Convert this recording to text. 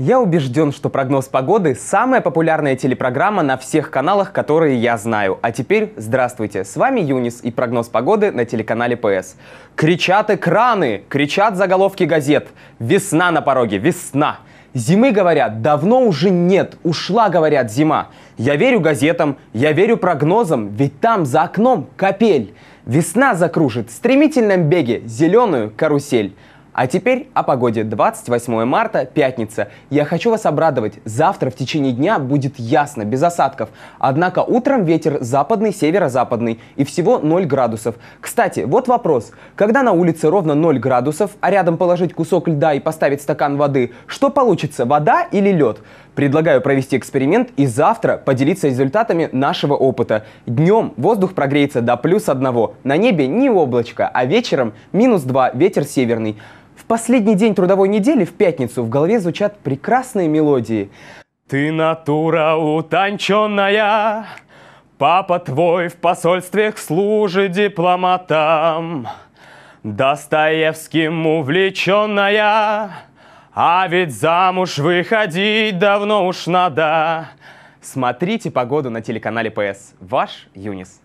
Я убежден, что прогноз погоды – самая популярная телепрограмма на всех каналах, которые я знаю. А теперь здравствуйте, с вами Юнис и прогноз погоды на телеканале ПС. Кричат экраны, кричат заголовки газет. Весна на пороге, весна. Зимы, говорят, давно уже нет, ушла, говорят, зима. Я верю газетам, я верю прогнозам, ведь там за окном капель. Весна закружит в стремительном беге зеленую карусель. А теперь о погоде. 28 марта, пятница. Я хочу вас обрадовать. Завтра в течение дня будет ясно, без осадков. Однако утром ветер западный, северо-западный и всего 0 градусов. Кстати, вот вопрос. Когда на улице ровно 0 градусов, а рядом положить кусок льда и поставить стакан воды, что получится, вода или лед? Предлагаю провести эксперимент и завтра поделиться результатами нашего опыта. Днем воздух прогреется до плюс одного, на небе ни облачко, а вечером минус два, ветер северный последний день трудовой недели в пятницу в голове звучат прекрасные мелодии. Ты натура утонченная, папа твой в посольствах служит дипломатам, Достоевским увлеченная, а ведь замуж выходить давно уж надо. Смотрите погоду на телеканале ПС. Ваш Юнис.